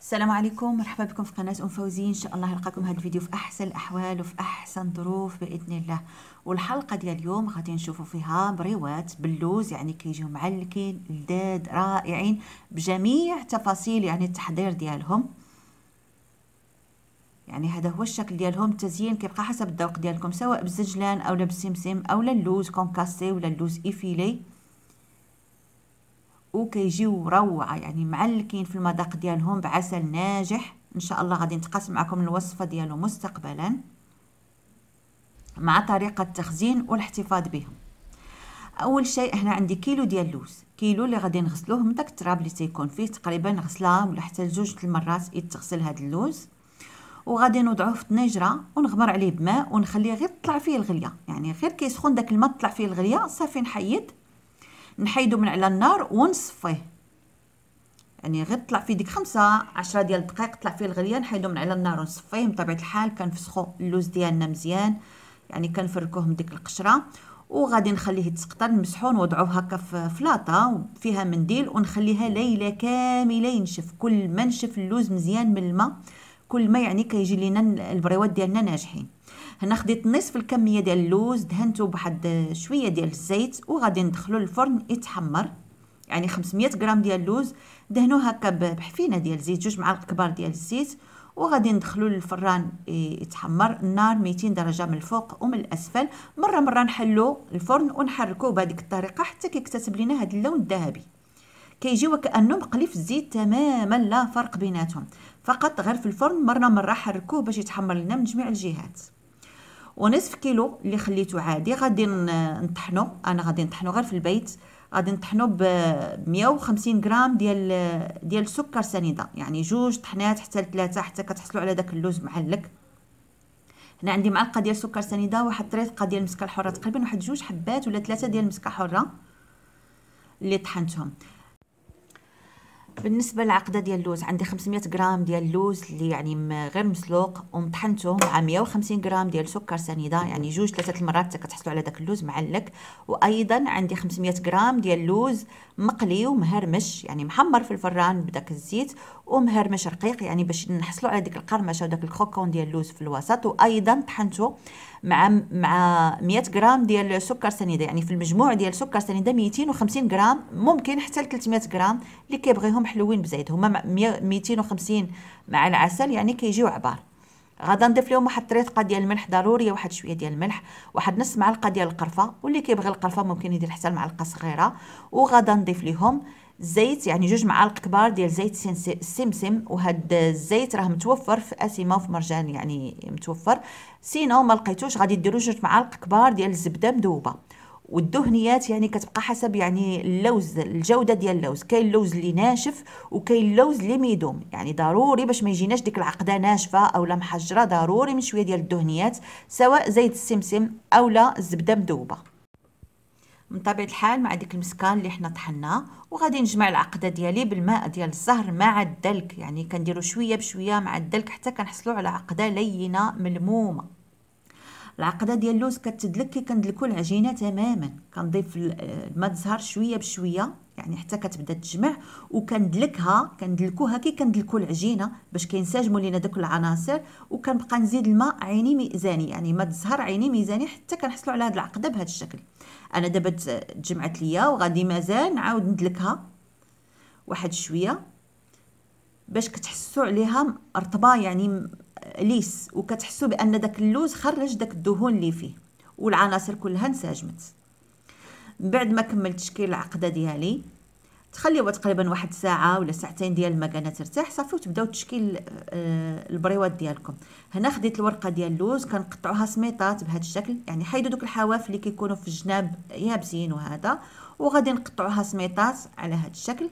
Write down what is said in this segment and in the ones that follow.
السلام عليكم مرحبا بكم في قناه ام فوزي ان شاء الله نلقاكم هذا الفيديو في احسن الاحوال وفي احسن ظروف باذن الله والحلقه ديال اليوم غادي نشوفوا فيها بريوات باللوز يعني كيجيو معلكين لذاد رائعين بجميع تفاصيل يعني التحضير ديالهم يعني هذا هو الشكل ديالهم التزيين كيبقى حسب الذوق ديالكم سواء بالزجلان اولا بالسمسم اولا اللوز كونكاسي ولا اللوز ايفيلي وكيجيو روعه يعني معلكين في المذاق ديالهم بعسل ناجح ان شاء الله غادي نتقاسم معكم الوصفه ديالو مستقبلا مع طريقه التخزين والاحتفاظ بهم اول شيء هنا عندي كيلو ديال اللوز كيلو اللي غادي نغسلوه من داك التراب اللي تيكون فيه تقريبا غسله ولا حتى لجوج المرات يتغسل هاد اللوز وغادي نوضعوه في طنجره ونغمر عليه بماء ونخليه غير طلع فيه الغليه يعني غير كيسخن داك الماء طلع فيه الغليه صافي نحيد نحيدو من على النار ونصفيه يعني غير طلع فيه ديك خمسة عشرة ديال الدقائق طلع فيه الغليه نحيدو من على النار ونصفيه بطبيعه الحال كنفسخو اللوز ديالنا مزيان يعني كنفركوه من ديك القشره وغادي نخليه يتسقطر نمسحو نوضعوه هكا في فلاطه فيها منديل ونخليها ليله كامله ينشف كل ما نشف اللوز مزيان من الماء كل ما يعني كيجي لينا البريوات ديالنا ناجحين هنا خديت نصف الكميه ديال اللوز دهنته بواحد شويه ديال الزيت وغادي ندخلو للفرن يتحمر يعني 500 غرام ديال اللوز دهنو هكا بحفينه ديال الزيت جوج معالق كبار ديال الزيت وغادي ندخلو للفران يتحمر النار 200 درجه من الفوق ومن الاسفل مره مره نحلو الفرن ونحركوه بهذيك الطريقه حتى كيكتسب لينا هذا اللون الذهبي كيجي وكانه مقلي في الزيت تماما لا فرق بيناتهم فقط غير في الفرن مره مره حركوه باش يتحمر لنا من جميع الجهات ونصف كيلو اللي خليته عادي غادي نطحنو انا غادي نطحنو غير في البيت غادي نطحنو ب 150 غرام ديال ديال السكر سنيده يعني جوج طحنات حتى لثلاثه حتى كتحصلوا على داك اللوز معلك هنا عندي معلقه ديال سكر سنيده واحد طريقه ديال المسكه الحره تقريبا واحد جوج حبات ولا ثلاثه ديال المسكه حره اللي طحنتهم بالنسبه للعقده ديال اللوز عندي 500 غرام ديال اللوز اللي يعني غير مسلوق ومطحنته مع 150 غرام ديال سكر سنيده يعني جوج ثلاثه المرات حتى كتحصلوا على داك اللوز معلك وايضا عندي 500 غرام ديال اللوز مقلي ومهرمش يعني محمر في الفران بداك الزيت ومهرمش رقيق يعني باش نحصلوا على ديك القرمشه وداك الكروكون ديال اللوز في الوسط وايضا طحنته مع مع 100 غرام ديال سكر سنيده يعني في المجموع ديال سكر سنيده 250 غرام ممكن حتى ل 300 غرام اللي كيبغيهم محلوين بزيت هما 250 مع العسل يعني كيجيو عبار غادا نضيف لهم واحد الطريقه ديال الملح ضروريه واحد شويه ديال الملح واحد نص معلقه ديال القرفه واللي كيبغي القرفه ممكن يدير حتى معلقه صغيره وغادا نضيف لهم زيت يعني جوج معالق كبار ديال زيت السمسم وهاد الزيت راه متوفر في اسيما وفي مرجان يعني متوفر سينو ما لقيتوش غادي ديروا جوج معالق كبار ديال الزبده مذوبه والدهنيات يعني كتبقى حسب يعني اللوز الجوده ديال اللوز كاين اللوز اللي ناشف وكاين اللوز اللي ميدوم يعني ضروري باش ما يجيناش ديك العقده ناشفه اولا محجره ضروري من شويه ديال الدهنيات سواء زيت السمسم اولا الزبده مذوبه من طبيعه الحال مع ديك المسكان اللي حنا طحناه وغادي نجمع العقده ديالي بالماء ديال الزهر مع الدلك يعني كنديرو شويه بشويه مع الدلك حتى كنحصلو على عقده لينه ملمومه العقده ديال اللوز كتدلك كي كندلكو العجينه تماما كنضيف آه، الماء الزهر شويه بشويه يعني حتى كتبدا تجمع وكندلكها كندلكوها كي كندلكو العجينه باش كينسجموا لينا دوك العناصر وكنبقى نزيد الماء عيني ميزاني يعني ماء الزهر عيني ميزاني حتى كنحصلوا على هاد العقده بهذا الشكل انا دابا تجمعت ليا وغادي مازال نعاود ندلكها واحد شويه باش كتحسوا عليها رطبه يعني ليس وكتحسوا بان داك اللوز خرج داك الدهون اللي فيه والعناصر كلها انسجمت من بعد ما كملت تشكيل العقده ديالي تخليوها تقريبا واحد ساعه ولا ساعتين ديال المكانه ترتاح صافي وتبداو تشكيل آه، البريوات ديالكم هنا خديت الورقه ديال اللوز كنقطعوها سميطات بهذا الشكل يعني حيدوا دوك الحواف اللي كيكونوا في الجناب يابسين وهذا وغادي نقطعوها سميطات على هذا الشكل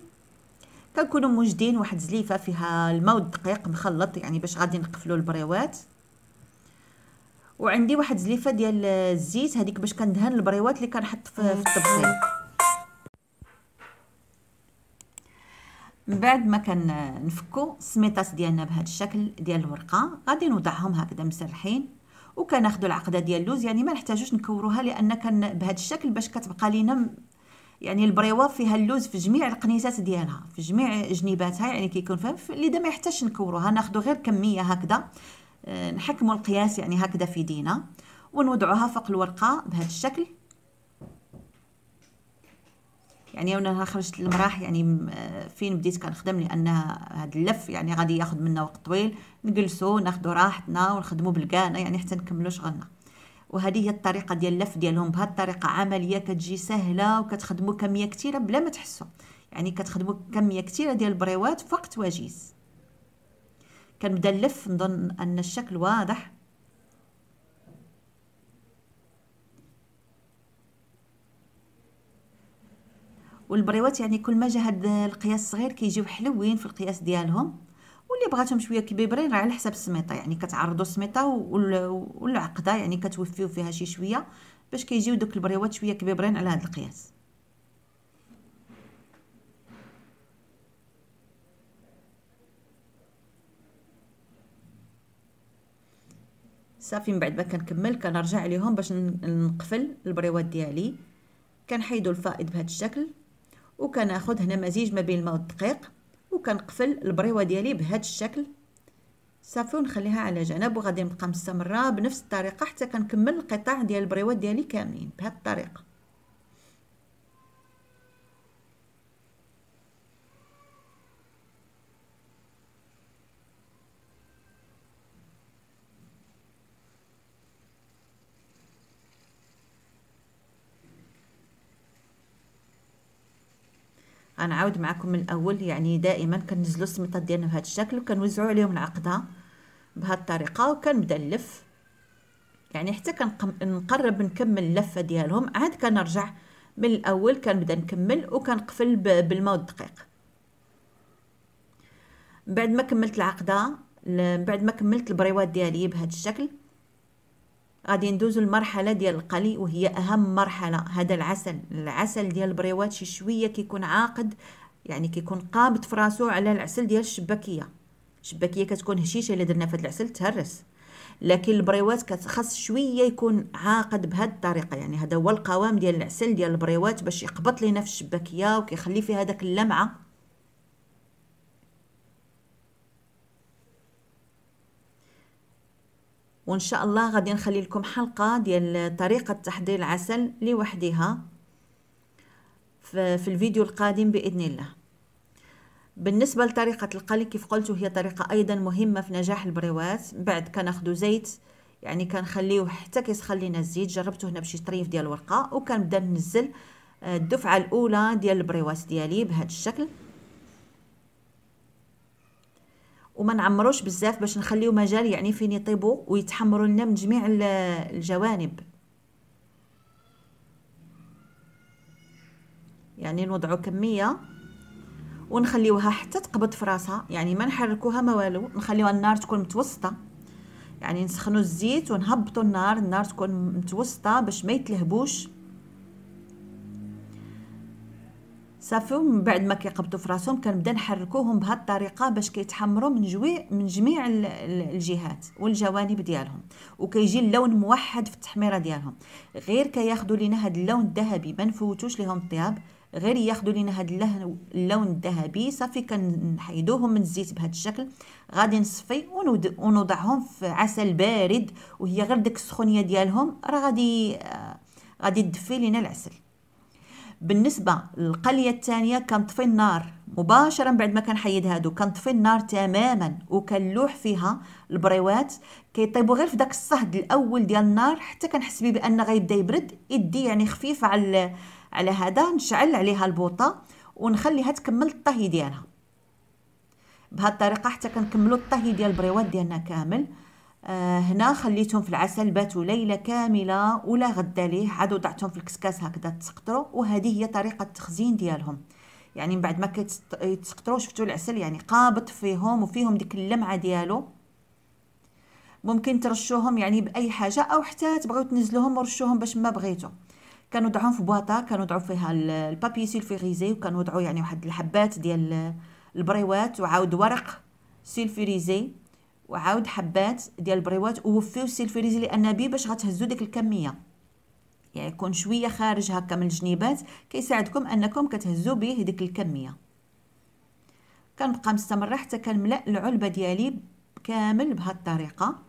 كنكونوا موجدين واحد زليفه فيها الماء والدقيق مخلط يعني باش غادي نقفلوا البريوات وعندي واحد زليفه ديال الزيت هذيك باش كندهن البريوات اللي كنحط في الطبخين من بعد ما كنفكو السميطات ديالنا بهذا الشكل ديال الورقه غادي نوضعهم هكذا مسرحين وكناخذوا العقده ديال اللوز يعني ما نحتاجوش نكوروها لان كان بهذا الشكل باش كتبقى لينا يعني البريوه فيها اللوز في جميع القنيسات ديالها في جميع جنيباتها يعني كيكون فيها اللي ما يحتاجش نكوروها ناخذ غير كميه هكذا آه، نحكموا القياس يعني هكذا في دينا ونوضعوها فوق الورقه بهذا الشكل يعني وانا خرجت المراح يعني آه، فين بديت كنخدم لان هذا اللف يعني غادي ياخذ منا وقت طويل نجلسوا ناخذوا راحتنا ونخدموا بالكانه يعني حتى نكملوا شغلنا وهذه هي الطريقه ديال اللف ديالهم بهذه الطريقه عمليه كتجي سهله وكتخدموا كميه كثيره بلا ما تحسوا يعني كتخدموا كميه كثيره ديال البريوات في وقت وجيز كنبدا نلف نظن ان الشكل واضح والبريوات يعني كل ما جا هاد القياس صغير كيجيو حلوين في القياس ديالهم واللي بغاتهم شويه كبيبرين راه على حسب السميطه يعني كتعرضوا السميطه والعقده يعني كتوفيو فيها شي شويه باش كيجيو دوك البريوات شويه كبيبرين على هذا القياس صافي من بعد ما كنكمل كنرجع عليهم باش نقفل البريوات ديالي كنحيدوا الفائض بهذا الشكل وكناخذ هنا مزيج ما بين الماء والدقيق كنقفل البريوه ديالي بهذا الشكل صافي ونخليها على جنب وغادي نبقى مستمره بنفس الطريقه حتى كنكمل القطاع ديال البريوات ديالي كاملين بهذه الطريقه انا عاود معكم من الاول يعني دائما كنزلوا السميطات ديالنا بهذا الشكل وكنوزعوا عليهم العقده بهذه الطريقه وكنبدا نلف يعني حتى كنقرب نكمل اللفه ديالهم عاد كنرجع من الاول كنبدا نكمل وكنقفل بالماء والدقيق بعد ما كملت العقده بعد ما كملت البريوات ديالي بهذا الشكل غادي ندوزو المرحله ديال القلي وهي اهم مرحله هذا العسل العسل ديال البريوات شي شويه كيكون عاقد يعني كيكون قابض في راسو على العسل ديال الشباكيه الشباكيه كتكون هشيشه الا درنا في العسل تهرس لكن البريوات كتخص شويه يكون عاقد بهاد الطريقه يعني هذا هو القوام ديال العسل ديال البريوات باش يقبط لينا في الشباكيه وكيخلي فيها داك اللمعه وان شاء الله غادي نخلي لكم حلقه ديال طريقه تحضير العسل لوحدها في الفيديو القادم باذن الله بالنسبه لطريقه القلي كيف قلت هي طريقه ايضا مهمه في نجاح البريوات بعد كناخذوا زيت يعني كنخليوه حتى كيسخن لينا الزيت جربته هنا بشي طريف ديال الورقه وكنبدا ننزل الدفعه الاولى ديال البريوات ديالي بهذا الشكل وما نعمروش بزاف باش نخليو مجال يعني فين يطيبوا ويتحمروا لنا من جميع الجوانب يعني نوضعوا كميه ونخليوها حتى تقبض في راسها يعني ما نحركوها ما والو نخليوها النار تكون متوسطه يعني نسخنوا الزيت ونهبطوا النار النار تكون متوسطه باش ما يتلهبوش صافي ومن بعد ما كيقبطوا في راسهم كنبدا نحركوهم بهاد الطريقه باش كيتحمروا من جوي من جميع الجهات والجوانب ديالهم وكيجي اللون موحد في التحميره ديالهم غير كياخذوا لينا هاد اللون الذهبي ما نفوتوش ليهم الطياب غير ياخذوا لينا هاد اللون الذهبي صافي كنحيدوهم من الزيت بهاد الشكل غادي نصفي ونوضعهم في عسل بارد وهي غير ديك السخونيه ديالهم راه غادي آه، غادي تدفي لينا العسل بالنسبه للقليه الثانيه كنطفي النار مباشره بعد ما كنحيد هادو كنطفي النار تماما لوح فيها البريوات كيطيبو غير في داك الصهد الاول ديال النار حتى كنحس بيه بان غيبدا يبرد يدي يعني خفيف على على هذا نشعل عليها البوطه ونخليها تكمل الطهي ديالها بهاد الطريقه حتى كنكملوا الطهي ديال البريوات ديالنا كامل آه، هنا خليتهم في العسل باتوا ليله كامله ولا غدا ليه عاد وضعتهم في الكسكاس هكذا تسقطروا وهذه هي طريقه التخزين ديالهم يعني من بعد ما كيتسقطروا شفتوا العسل يعني قابط فيهم وفيهم ديك اللمعه ديالو ممكن ترشوهم يعني باي حاجه او حتى تبغيو تنزلوهم ورشوهم باش ما بغيتو كنوضعهم في بواطه كنوضعو فيها البابي سيلفيريزي وكنوضعو يعني واحد الحبات ديال البريوات وعاود ورق سيلفيريزي وعاود حبات ديال البريوات ووفيو السيلفريز لان بيه باش غتهزو ديك الكميه يعني يكون شويه خارج هكا من الجنيبات كيساعدكم انكم كتهزو به ديك الكميه كنبقى مستمره حتى كنملا العلبه ديالي كامل بهاد الطريقه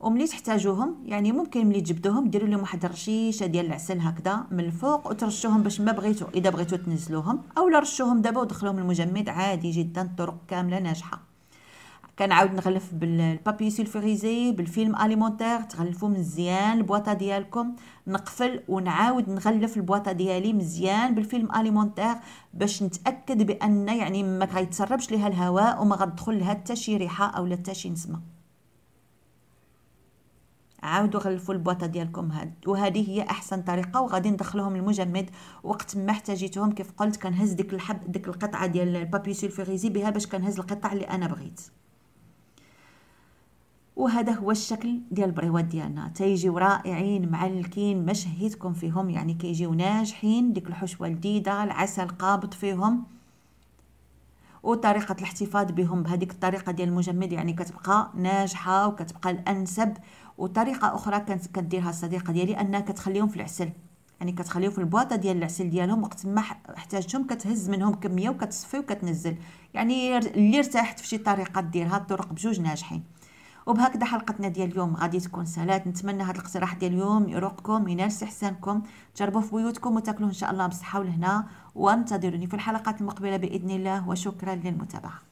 وملي تحتاجوهم يعني ممكن ملي تجبدوهم ديروا لهم واحد الرشيشه ديال العسل هكذا من الفوق وترشوهم باش ما بغيتو اذا بغيتو تنزلوهم اولا رشوهم دابا ودخلوهم المجمد عادي جدا الطرق كامله ناجحه كنعاود نغلف بالبابي سيلفريزي بالفيلم اليمونتير تغلفو مزيان البواطه ديالكم نقفل ونعاود نغلف البواطه ديالي مزيان بالفيلم اليمونتير باش نتاكد بان يعني ما غيتسربش ليها الهواء وما غتدخل لها حتى شي ريحه اولا حتى شي نسمه عاودوا غلفوا البواطه ديالكم هاد وهذه هي احسن طريقه وغادي ندخلهم المجمد وقت ما احتاجيتهم كيف قلت كنهز ديك الحب ديك القطعه ديال البابي سولفيغيزي بها باش كنهز القطع اللي انا بغيت وهذا هو الشكل ديال البريوات ديالنا تيجيو رائعين معلكين ما شهيتكم فيهم يعني كيجيو ناجحين ديك الحشوه لذيذه العسل قابض فيهم وطريقه الاحتفاظ بهم بهذيك الطريقه ديال المجمد يعني كتبقى ناجحه وكتبقى الانسب وطريقه اخرى كانت كديرها الصديقه ديالي انها كتخليهم في العسل يعني كتخليهم في البواطه ديال العسل ديالهم وقت ما احتاجتهم كتهز منهم كميه وكتصفي وكتنزل يعني اللي ارتاحت في شي طريقه ديرها الطرق بجوج ناجحين وبهكذا حلقتنا ديال اليوم غادي تكون سالات نتمنى هذا الاقتراح ديال اليوم يروقكم ينال استحسانكم تجربوه في بيوتكم وتاكلوه ان شاء الله بصحه والهنا وانتظروني في الحلقات المقبله باذن الله وشكرا للمتابعه